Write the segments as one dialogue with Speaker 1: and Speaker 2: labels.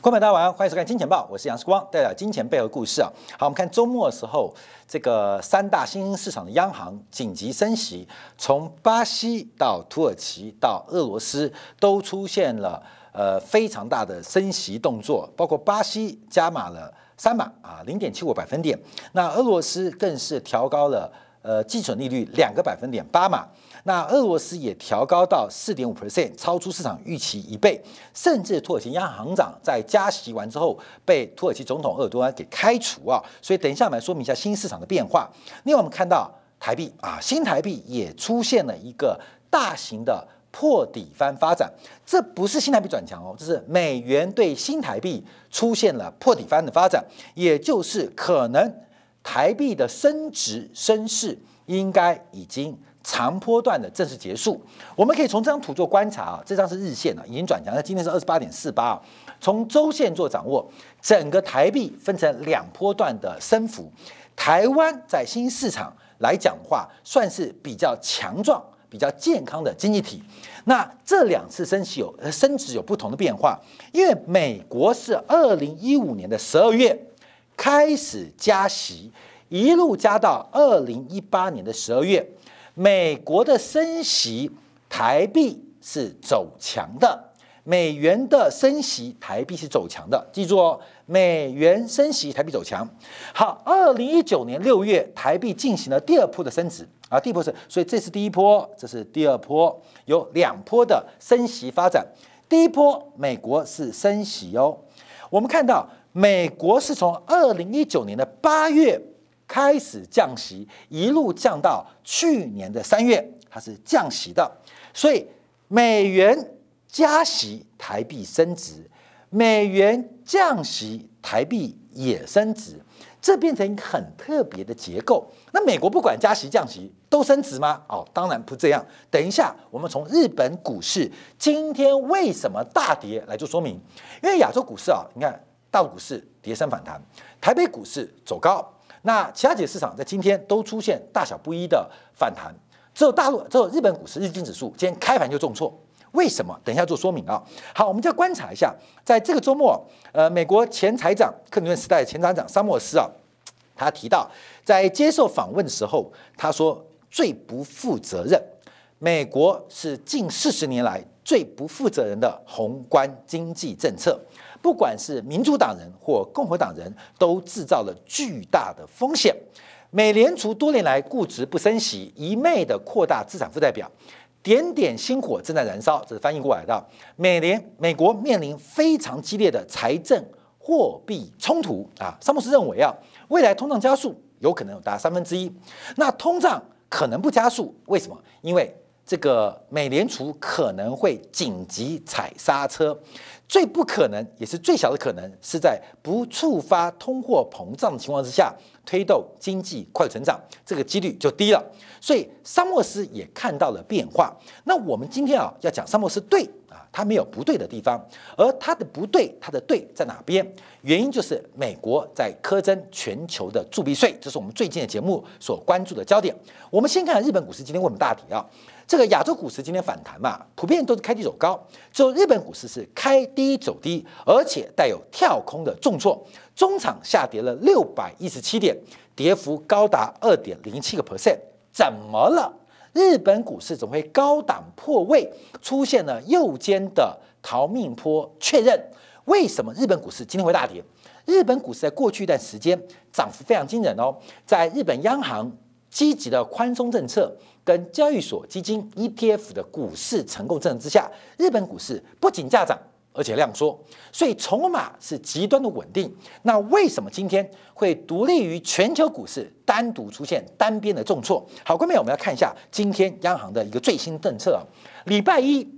Speaker 1: 观众大家好！欢迎收看《金钱报》，我是杨世光，带来金钱背后故事啊。好，我们看周末的时候，这个三大新兴市场的央行紧急升息，从巴西到土耳其到俄罗斯都出现了呃非常大的升息动作，包括巴西加码了三码啊，零点七五百分点，那俄罗斯更是调高了。呃，基准利率两个百分点八嘛，那俄罗斯也调高到四点五 percent，超出市场预期一倍，甚至土耳其央行行长在加息完之后被土耳其总统鄂尔多安给开除啊，所以等一下我们来说明一下新市场的变化。另外我们看到台币啊，新台币也出现了一个大型的破底翻发展，这不是新台币转强哦，就是美元对新台币出现了破底翻的发展，也就是可能。台币的升值升势应该已经长波段的正式结束。我们可以从这张图做观察啊，这张是日线的，已经转强。那今天是二十八点四八啊。从周线做掌握，整个台币分成两波段的升幅。台湾在新市场来讲话，算是比较强壮、比较健康的经济体。那这两次升息有升值有不同的变化，因为美国是二零一五年的十二月。开始加息，一路加到二零一八年的十二月，美国的升息，台币是走强的；美元的升息，台币是走强的。记住哦，美元升息，台币走强。好，二零一九年六月，台币进行了第二波的升值啊，第一波是，所以这是第一波，这是第二波，有两波的升息发展。第一波，美国是升息哦，我们看到。美国是从二零一九年的八月开始降息，一路降到去年的三月，它是降息的，所以美元加息，台币升值；美元降息，台币也升值，这变成一个很特别的结构。那美国不管加息降息都升值吗？哦，当然不这样。等一下，我们从日本股市今天为什么大跌来做说明，因为亚洲股市啊，你看。大陆股市跌升反弹，台北股市走高，那其他几个市场在今天都出现大小不一的反弹。只有大陆，只有日本股市日经指数今天开盘就重挫，为什么？等一下做说明啊。好，我们再观察一下，在这个周末，呃，美国前财长克林顿时代前财长萨默斯啊，他提到在接受访问时候，他说最不负责任，美国是近四十年来最不负责任的宏观经济政策。不管是民主党人或共和党人，都制造了巨大的风险。美联储多年来固执不升息，一味地扩大资产负债表，点点星火正在燃烧。这是翻译过来的。美联美国面临非常激烈的财政货币冲突啊。萨姆斯认为啊，未来通胀加速有可能有达三分之一。那通胀可能不加速，为什么？因为。这个美联储可能会紧急踩刹车，最不可能也是最小的可能，是在不触发通货膨胀的情况之下推动经济快速成长，这个几率就低了。所以沙默斯也看到了变化。那我们今天啊要讲沙默斯对。它没有不对的地方，而它的不对，它的对在哪边？原因就是美国在苛征全球的铸币税，这是我们最近的节目所关注的焦点。我们先看日本股市今天为我们大跌啊，这个亚洲股市今天反弹嘛，普遍都是开低走高，只有日本股市是开低走低，而且带有跳空的重挫，中场下跌了六百一十七点，跌幅高达二点零七个 percent，怎么了？日本股市总会高档破位，出现了右肩的逃命坡，确认为什么日本股市今天会大跌？日本股市在过去一段时间涨幅非常惊人哦，在日本央行积极的宽松政策跟交易所基金 ETF 的股市成功政策之下，日本股市不仅价涨。而且量缩，所以筹码是极端的稳定。那为什么今天会独立于全球股市，单独出现单边的重挫？好，各位，我们要看一下今天央行的一个最新政策啊。礼拜一，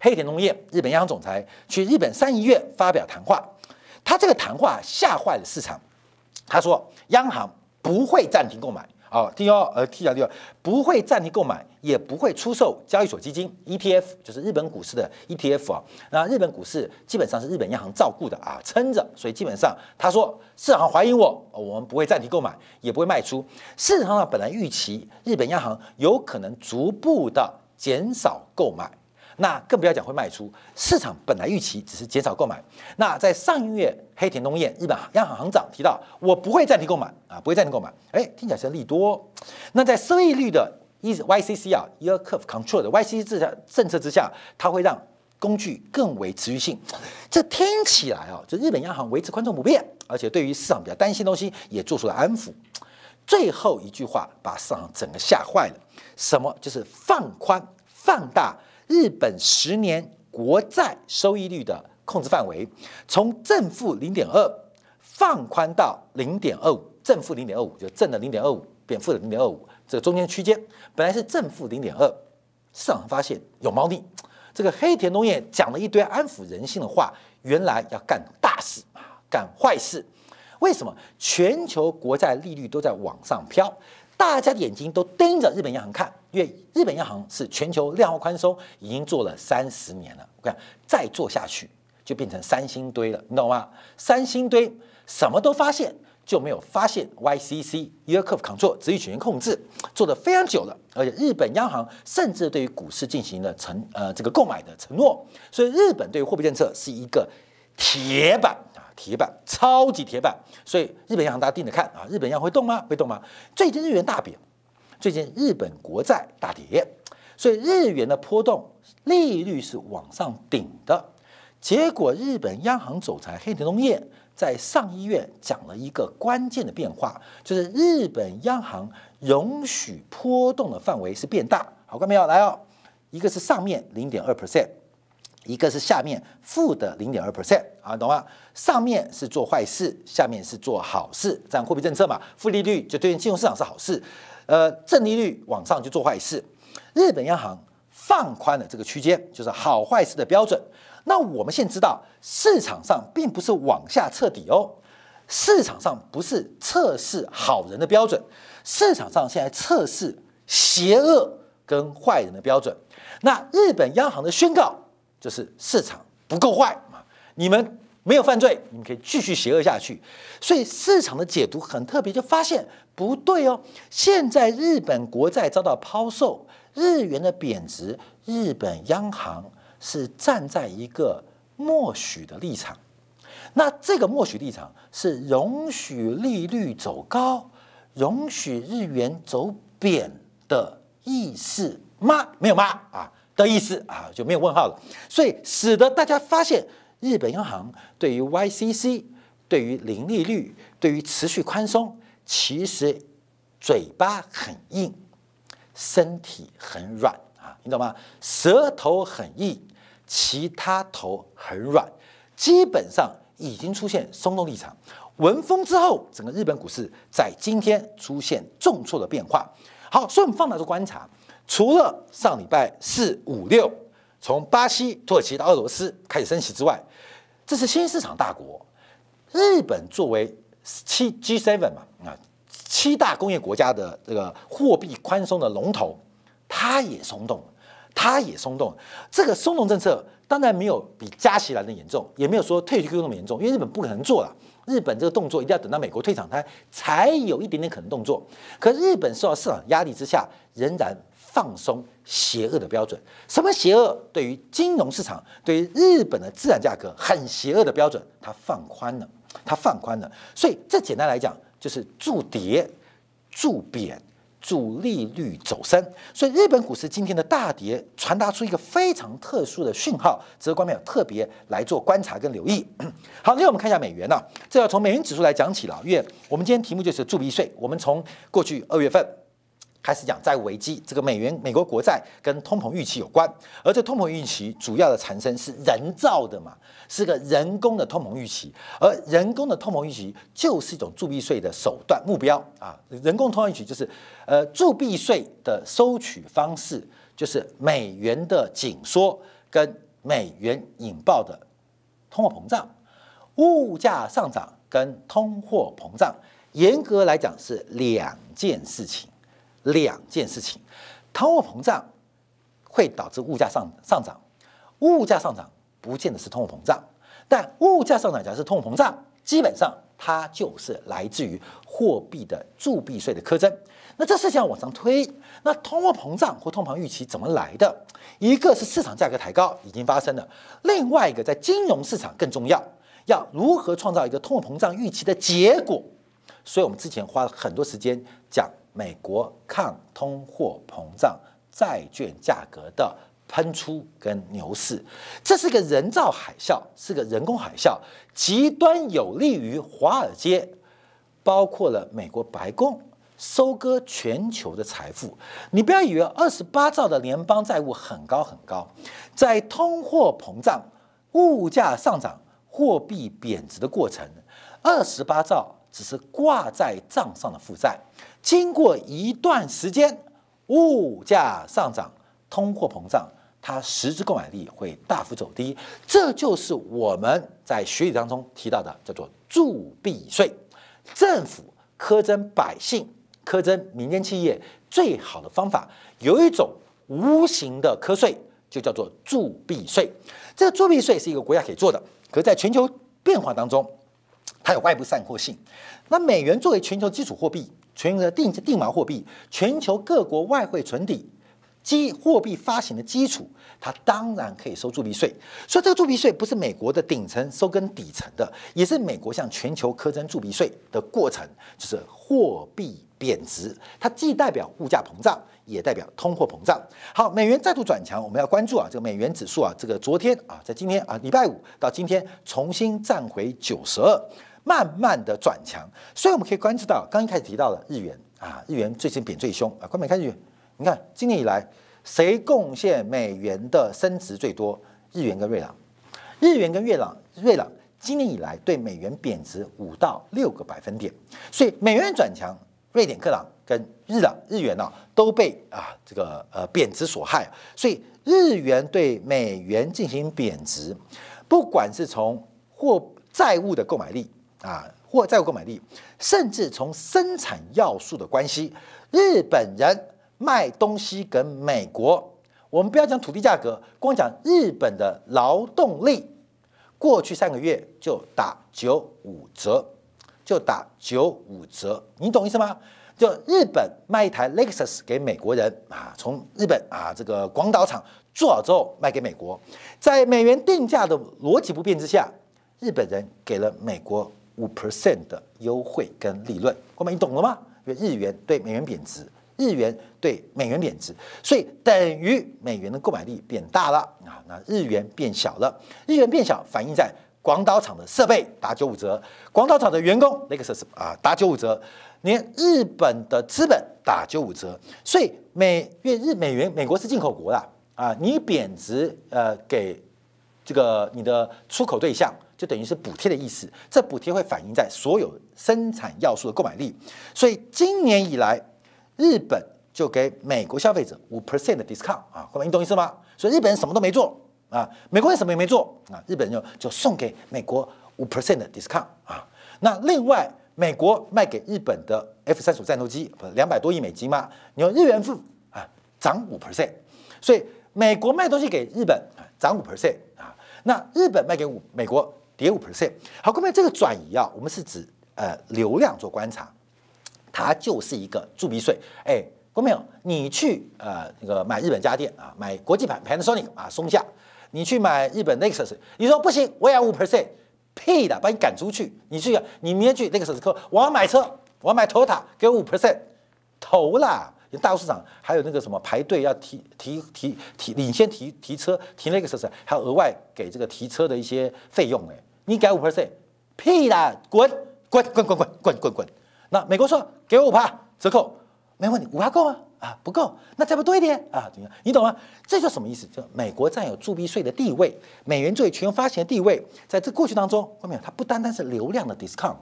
Speaker 1: 黑田农业日本央行总裁去日本三医院发表谈话，他这个谈话吓坏了市场。他说，央行不会暂停购买。啊，第二，呃，第二第二不会暂停购买，也不会出售交易所基金 ETF，就是日本股市的 ETF 啊。那日本股市基本上是日本央行照顾的啊，撑着。所以基本上他说，市场怀疑我，我们不会暂停购买，也不会卖出。市场上本来预期日本央行有可能逐步的减少购买。那更不要讲会卖出，市场本来预期只是减少购买。那在上个月黑田东彦日本央行行长提到，我不会暂停购买啊，不会暂停购买。哎，听起来像利多。那在收益率的 Y YCC 啊 y i e l Curve Control 的 YCC 政策政策之下，它会让工具更为持续性。这听起来啊，就日本央行维持宽松不变，而且对于市场比较担心的东西也做出了安抚。最后一句话把市场整个吓坏了，什么就是放宽放大。日本十年国债收益率的控制范围从正负零点二放宽到零点二五，正负零点二五，就正的零点二五，变负的零点二五，这个中间区间本来是正负零点二，市场发现有猫腻。这个黑田东彦讲了一堆安抚人性的话，原来要干大事啊，干坏事。为什么全球国债利率都在往上飘？大家的眼睛都盯着日本央行看。因为日本央行是全球量化宽松已经做了三十年了，我看再做下去就变成三星堆了，你懂吗？三星堆什么都发现就没有发现 YCC、约克夫抗挫、资金权控制，做的非常久了，而且日本央行甚至对于股市进行了承呃这个购买的承诺，所以日本对于货币政策是一个铁板啊铁板超级铁板，所以日本央行大家盯着看啊，日本央行会动吗？会动吗？最近日元大贬。最近日本国债大跌，所以日元的波动利率是往上顶的。结果，日本央行总裁黑田东彦在上议院讲了一个关键的变化，就是日本央行容许波动的范围是变大。好，看没有？来哦，一个是上面零点二 percent，一个是下面负的零点二 percent。啊，懂吗？上面是做坏事，下面是做好事。这样货币政策嘛，负利率就对应金融市场是好事。呃，正利率往上就做坏事，日本央行放宽了这个区间，就是好坏事的标准。那我们现在知道，市场上并不是往下彻底哦，市场上不是测试好人的标准，市场上现在测试邪恶跟坏人的标准。那日本央行的宣告就是市场不够坏啊，你们。没有犯罪，你们可以继续邪恶下去。所以市场的解读很特别，就发现不对哦。现在日本国债遭到抛售，日元的贬值，日本央行是站在一个默许的立场。那这个默许立场是容许利率走高，容许日元走贬的意思吗？没有吗？啊的意思啊就没有问号了。所以使得大家发现。日本央行对于 YCC，对于零利率，对于持续宽松，其实嘴巴很硬，身体很软啊，你懂吗？舌头很硬，其他头很软，基本上已经出现松动立场。闻风之后，整个日本股市在今天出现重挫的变化。好，所以我们放大这观察，除了上礼拜四、五、六。从巴西、土耳其到俄罗斯开始升息之外，这是新市场大国。日本作为七 G Seven 嘛，啊，七大工业国家的这个货币宽松的龙头，它也松动，它也松动。这个松动政策当然没有比加息来的严重，也没有说退去 Q 那么严重，因为日本不可能做了。日本这个动作一定要等到美国退场它才有一点点可能动作。可日本受到市场压力之下，仍然。放松邪恶的标准，什么邪恶？对于金融市场，对于日本的自然价格很邪恶的标准，它放宽了，它放宽了。所以这简单来讲，就是助跌、助贬、助利率走升。所以日本股市今天的大跌，传达出一个非常特殊的讯号，值得观众特别来做观察跟留意。好，另外我们看一下美元呢，这要从美元指数来讲起了，因为我们今天题目就是铸币税，我们从过去二月份。开始讲，在危机这个美元、美国国债跟通膨预期有关，而这通膨预期主要的产生是人造的嘛，是个人工的通膨预期，而人工的通膨预期就是一种铸币税的手段目标啊，人工通膨预期就是呃铸币税的收取方式，就是美元的紧缩跟美元引爆的通货膨胀、物价上涨跟通货膨胀，严格来讲是两件事情。两件事情，通货膨胀会导致物价上上涨，物价上涨不见得是通货膨胀，但物价上涨假设通货膨胀，基本上它就是来自于货币的铸币税的苛征。那这事情要往上推，那通货膨胀或通膨预期怎么来的？一个是市场价格抬高已经发生了，另外一个在金融市场更重要，要如何创造一个通货膨胀预期的结果？所以我们之前花了很多时间讲。美国抗通货膨胀债券价格的喷出跟牛市，这是个人造海啸，是个人工海啸，极端有利于华尔街，包括了美国白宫收割全球的财富。你不要以为二十八兆的联邦债务很高很高，在通货膨胀、物价上涨、货币贬值的过程，二十八兆只是挂在账上的负债。经过一段时间，物价上涨，通货膨胀，它实质购买力会大幅走低。这就是我们在学理当中提到的，叫做铸币税。政府苛征百姓、苛征民间企业最好的方法，有一种无形的苛税，就叫做铸币税。这个铸币税是一个国家可以做的，可是在全球变化当中，它有外部散货性。那美元作为全球基础货币。全球的定制定锚货币，全球各国外汇存底基货币发行的基础，它当然可以收铸币税。所以这个铸币税不是美国的顶层收跟底层的，也是美国向全球苛征铸币税的过程，就是货币贬值，它既代表物价膨胀，也代表通货膨胀。好，美元再度转强，我们要关注啊，这个美元指数啊，这个昨天啊，在今天啊，礼拜五到今天重新站回九十二。慢慢的转强，所以我们可以观注到，刚一开始提到的日元啊，日元最近贬最凶啊。关美看日元，你看今年以来谁贡献美元的升值最多？日元跟瑞郎，日元跟瑞朗，瑞朗今年以来对美元贬值五到六个百分点，所以美元转强，瑞典克朗跟日朗日元啊都被啊这个呃贬值所害，所以日元对美元进行贬值，不管是从货债务的购买力。啊，或债务购买力，甚至从生产要素的关系，日本人卖东西跟美国，我们不要讲土地价格，光讲日本的劳动力，过去三个月就打九五折，就打九五折，你懂意思吗？就日本卖一台 Lexus 给美国人啊，从日本啊这个广岛厂做好之后卖给美国，在美元定价的逻辑不变之下，日本人给了美国。五 percent 的优惠跟利润，哥们，你懂了吗？因为日元对美元贬值，日元对美元贬值，所以等于美元的购买力变大了啊！那日元变小了，日元变小反映在广岛厂的设备打九五折，广岛厂的员工那个是什么啊？打九五折，连日本的资本打九五折。所以美日美元，美国是进口国啦啊！你贬值，呃，给这个你的出口对象。就等于是补贴的意思，这补贴会反映在所有生产要素的购买力，所以今年以来，日本就给美国消费者五 percent 的 discount 啊，各位你懂意思吗？所以日本人什么都没做啊，美国人什么也没做啊，日本人就就送给美国五 percent 的 discount 啊，那另外美国卖给日本的 F 三十五战斗机不是两百多亿美金吗？你用日元付啊，涨五 percent，所以美国卖东西给日本啊，涨五 percent 啊，那日本卖给美国。跌五 percent，好，各位，这个转移啊，我们是指呃流量做观察，它就是一个铸币税。哎，郭明，你去呃那个买日本家电啊，买国际版 Panasonic 啊，松下，你去买日本 Nexus，你说不行，我也要五 percent，屁的，把你赶出去。你去，你明天去那个 s 客，我要买车，我要买 Toyota，给五 percent，投啦。你大陆市场还有那个什么排队要提提提提，领先提提车，提那个车子，还额外给这个提车的一些费用，哎。你改五 percent，屁啦，滚滚滚滚滚滚滚！那美国说给我五趴折扣，没问题，五八够吗？啊，不够，那再不多一点啊？怎么样？你懂吗？这叫什么意思？就美国占有铸币税的地位，美元作为全球发行的地位，在这过去当中，后面它不单单是流量的 discount。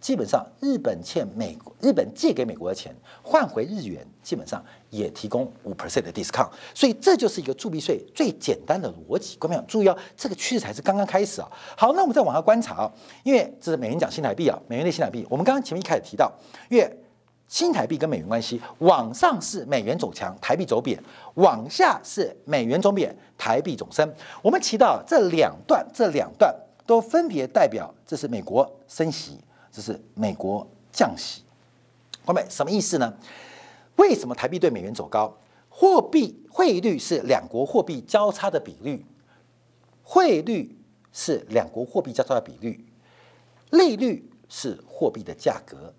Speaker 1: 基本上，日本欠美国，日本借给美国的钱换回日元，基本上也提供五 percent 的 discount，所以这就是一个铸币税最简单的逻辑。各位朋友注意哦，这个趋势才是刚刚开始啊。好，那我们再往下观察啊，因为这是美元讲新台币啊，美元兑新台币。我们刚刚前面一开始提到，月新台币跟美元关系，往上是美元走强，台币走贬；往下是美元走贬，台币走升。我们提到这两段，这两段都分别代表这是美国升息。这是美国降息，各位什么意思呢？为什么台币对美元走高？货币汇率是两国货币交叉的比率，汇率是两国货币交叉的比率，利率是货币的价格，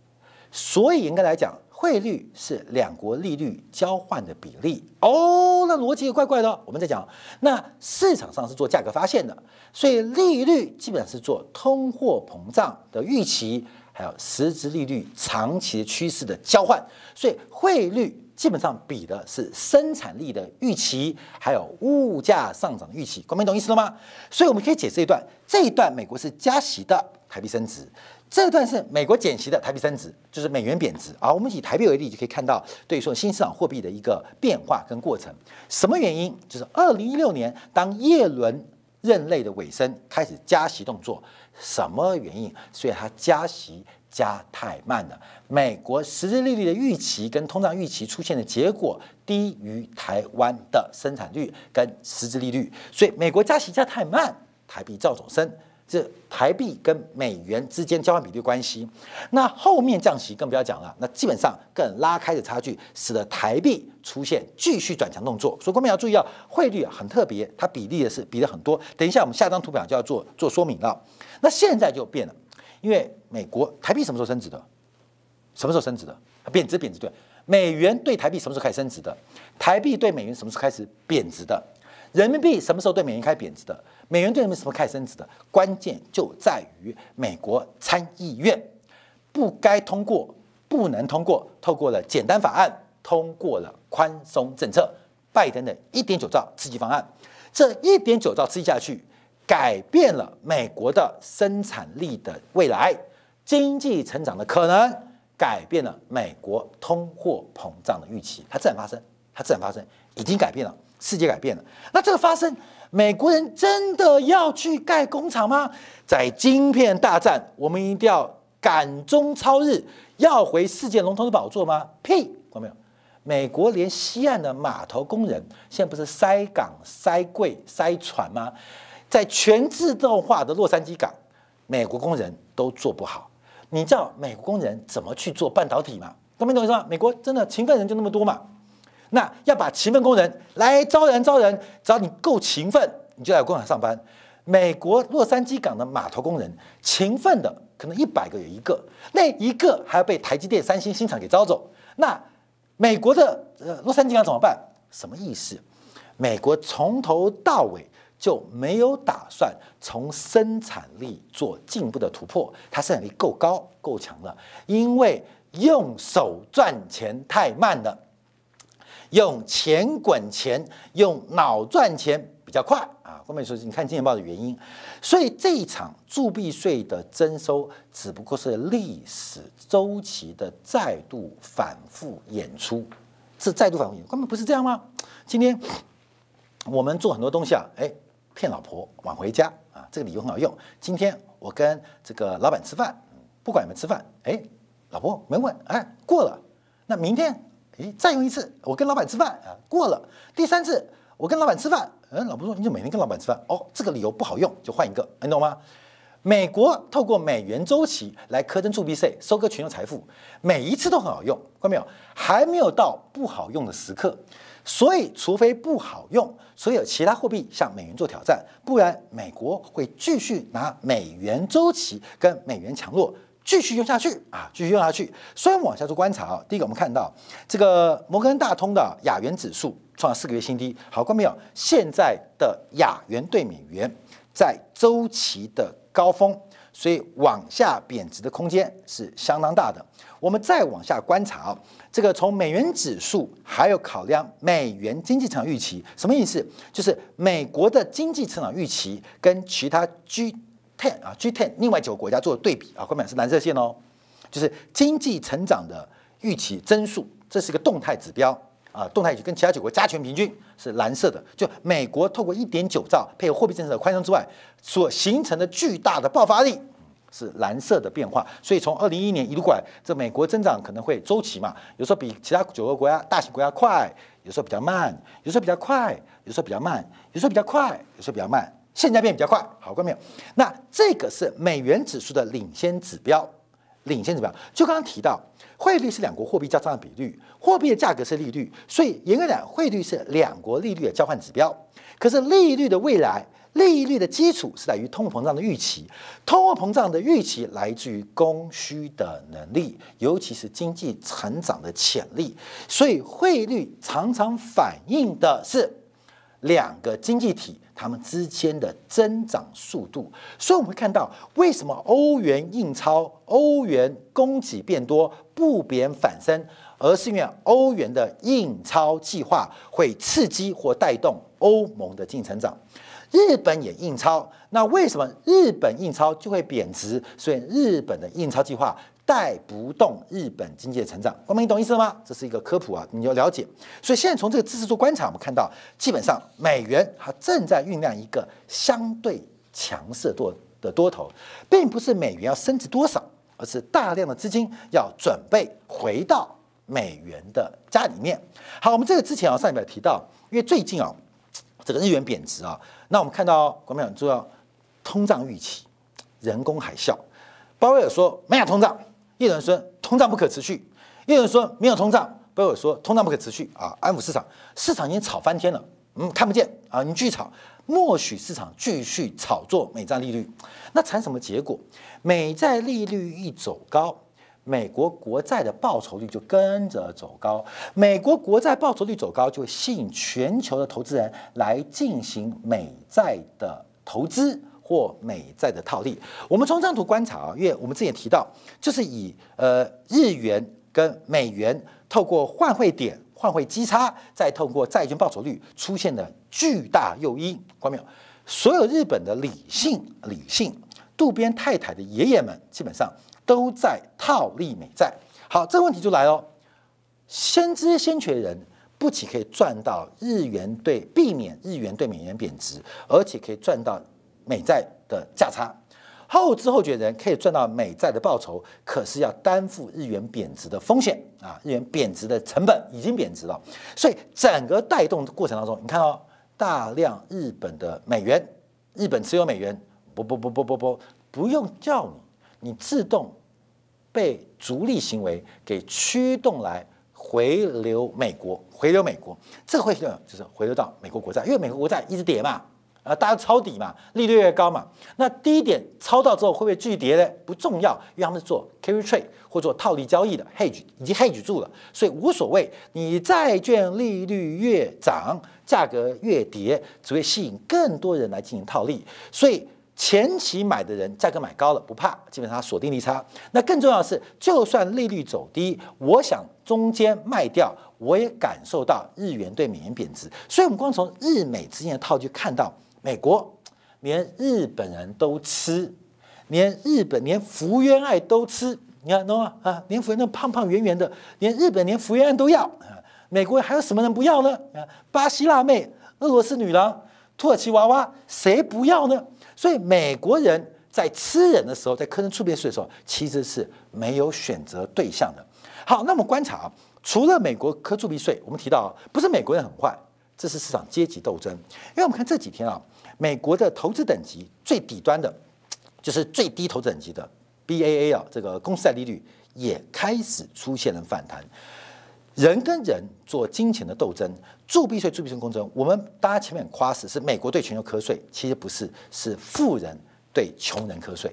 Speaker 1: 所以应该来讲。汇率是两国利率交换的比例哦，那逻辑也怪怪的。我们在讲，那市场上是做价格发现的，所以利率基本上是做通货膨胀的预期，还有实质利率长期趋势的交换。所以汇率基本上比的是生产力的预期，还有物价上涨的预期。搞明懂意思了吗？所以我们可以解释一段，这一段美国是加息的。台币升值，这段是美国减息的台币升值，就是美元贬值啊。我们以台币为例，就可以看到对于说新市场货币的一个变化跟过程。什么原因？就是二零一六年当耶伦任内的尾声开始加息动作，什么原因？所以它加息加太慢了。美国实质利率的预期跟通胀预期出现的结果低于台湾的生产率跟实质利率，所以美国加息加太慢，台币照总升。这台币跟美元之间交换比率关系，那后面降息更不要讲了，那基本上更拉开的差距，使得台币出现继续转强动作。所以各位要注意啊，汇率啊很特别，它比例的是比的很多。等一下我们下张图表就要做做说明了。那现在就变了，因为美国台币什么时候升值的？什么时候升值的？贬值贬值对。美元对台币什么时候开始升值的？台币对美元什么时候开始贬值的？人民币什么时候对美元开贬值的？美元对人民币什么开升值的？关键就在于美国参议院不该通过、不能通过、透过了简单法案，通过了宽松政策，拜登的一点九兆刺激方案。这一点九兆刺激下去，改变了美国的生产力的未来、经济成长的可能，改变了美国通货膨胀的预期。它自然发生，它自然发生，已经改变了。世界改变了，那这个发生，美国人真的要去盖工厂吗？在晶片大战，我们一定要赶中超日，要回世界龙头的宝座吗？屁，看没有？美国连西岸的码头工人，现在不是塞港、塞柜、塞船吗？在全自动化的洛杉矶港，美国工人都做不好。你知道美国工人怎么去做半导体吗？懂没懂意思吗？美国真的勤奋人就那么多嘛？那要把勤奋工人来招人，招人，只要你够勤奋，你就来工厂上班。美国洛杉矶港的码头工人，勤奋的可能一百个有一个，那一个还要被台积电、三星新厂给招走。那美国的呃洛杉矶港怎么办？什么意思？美国从头到尾就没有打算从生产力做进步的突破，它生产力够高够强了，因为用手赚钱太慢了。用钱滚钱，用脑赚钱比较快啊！后面说你看《金钱报》的原因，所以这场铸币税的征收只不过是历史周期的再度反复演出，是再度反复演出，根本不是这样吗？今天我们做很多东西啊，哎，骗老婆晚回家啊，这个理由很好用。今天我跟这个老板吃饭，不管有没有吃饭，哎，老婆没问，哎，过了，那明天。哎，再用一次，我跟老板吃饭啊，过了第三次，我跟老板吃饭，嗯，老婆说你就每天跟老板吃饭，哦，这个理由不好用，就换一个，你懂吗？美国透过美元周期来苛征铸币税，收割全球财富，每一次都很好用，看到没有？还没有到不好用的时刻，所以除非不好用，所以有其他货币向美元做挑战，不然美国会继续拿美元周期跟美元强弱。继续用下去啊！继续用下去。虽然往下做观察啊。第一个，我们看到这个摩根大通的亚元指数创了四个月新低。好，看没有？现在的亚元对美元在周期的高峰，所以往下贬值的空间是相当大的。我们再往下观察啊，这个从美元指数还有考量美元经济成长预期，什么意思？就是美国的经济成长预期跟其他居。ten 啊，G ten 另外九个国家做对比啊，后面是蓝色线哦，就是经济成长的预期增速，这是一个动态指标啊，动态去跟其他九国加权平均是蓝色的，就美国透过一点九兆配合货币政策的宽松之外，所形成的巨大的爆发力是蓝色的变化，所以从二零一一年一路过来，这美国增长可能会周期嘛，有时候比其他九个国家大型国家快，有时候比较慢，有时候比较快，有时候比较慢，有时候比较快，有时候比较慢。现价变比较快，好，过没有？那这个是美元指数的领先指标，领先指标就刚刚提到，汇率是两国货币交换的比率，货币的价格是利率，所以严格讲，汇率是两国利率的交换指标。可是利率的未来，利率的基础是在于通货膨胀的预期，通货膨胀的预期来自于供需的能力，尤其是经济成长的潜力。所以汇率常常反映的是两个经济体。它们之间的增长速度，所以我们会看到，为什么欧元印钞、欧元供给变多不贬反升，而是因为欧元的印钞计划会刺激或带动欧盟的济成长。日本也印钞，那为什么日本印钞就会贬值？所以日本的印钞计划。带不动日本经济的成长，国民懂意思了吗？这是一个科普啊，你要了解。所以现在从这个知识做观察，我们看到基本上美元它正在酝酿一个相对强势多的多头，并不是美元要升值多少，而是大量的资金要准备回到美元的家里面。好，我们这个之前啊，上一节提到，因为最近啊，这个日元贬值啊，那我们看到国民党主要通胀预期、人工海啸，鲍威尔说没有通胀。有人说通胀不可持续，有人说没有通胀，有人说通胀不可持续啊，安抚市场，市场已经炒翻天了，嗯，看不见啊，你继续炒，默许市场继续炒作美债利率，那产什么结果？美债利率一走高，美国国债的报酬率就跟着走高，美国国债报酬率走高，就会吸引全球的投资人来进行美债的投资。过美债的套利，我们从这张图观察啊，因为我们之前提到，就是以呃日元跟美元透过换汇点、换汇基差，再透过债券报酬率出现的巨大诱因，看没有？所有日本的理性理性渡边太太的爷爷们，基本上都在套利美债。好，这个问题就来了，先知先觉人不仅可以赚到日元对避免日元对美元贬值，而且可以赚到。美债的价差，后知后觉的人可以赚到美债的报酬，可是要担负日元贬值的风险啊！日元贬值的成本已经贬值了，所以整个带动的过程当中，你看到大量日本的美元，日本持有美元，不不不不不不，不用叫你，你自动被逐利行为给驱动来回流美国，回流美国，这个会就是回流到美国国债，因为美国国债一直跌嘛。啊，大家抄底嘛，利率越高嘛，那低点抄到之后会不会继续跌呢？不重要，因为他们做 carry trade 或做套利交易的 hedge，已经 hedge 住了，所以无所谓。你债券利率越涨，价格越跌，只会吸引更多人来进行套利。所以前期买的人价格买高了不怕，基本上锁定利差。那更重要的是，就算利率走低，我想中间卖掉，我也感受到日元对美元贬值。所以我们光从日美之间的套就看到。美国连日本人都吃，连日本连福原爱都吃，你看懂吗？啊，连福原那胖胖圆圆的，连日本连福原爱都要啊！美国还有什么人不要呢？啊，巴西辣妹、俄罗斯女郎、土耳其娃娃，谁不要呢？所以美国人在吃人的时候，在磕人出鼻税的时候，其实是没有选择对象的。好，那么观察，除了美国磕征触税，我们提到不是美国人很坏。这是市场阶级斗争，因为我们看这几天啊，美国的投资等级最底端的，就是最低投等级的 BAA 啊，这个公司债利率也开始出现了反弹。人跟人做金钱的斗争，铸币税、铸币税工程，我们大家前面夸死是美国对全球瞌睡，其实不是，是富人对穷人瞌睡。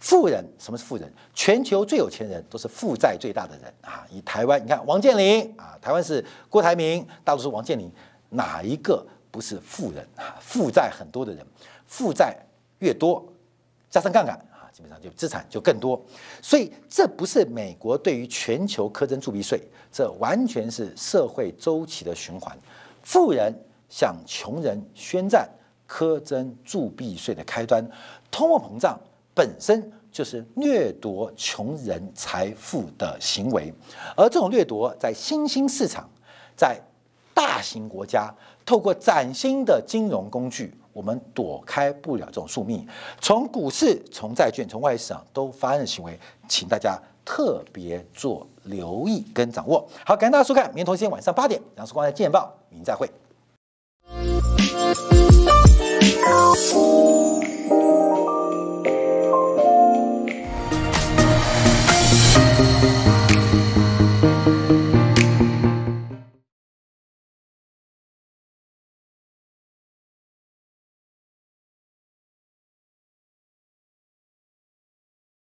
Speaker 1: 富人什么是富人？全球最有钱人都是负债最大的人啊！以台湾，你看王健林啊，台湾是郭台铭，大陆是王健林。哪一个不是富人啊？负债很多的人，负债越多，加上杠杆啊，基本上就资产就更多。所以，这不是美国对于全球苛征铸币税，这完全是社会周期的循环。富人向穷人宣战，苛征铸币税的开端。通货膨胀本身就是掠夺穷人财富的行为，而这种掠夺在新兴市场，在。大型国家透过崭新的金融工具，我们躲开不了这种宿命。从股市、从债券、从外市场都发生的行为，请大家特别做留意跟掌握。好，感谢大家收看，明天同一天晚上八点，杨树光在《见报》明再会。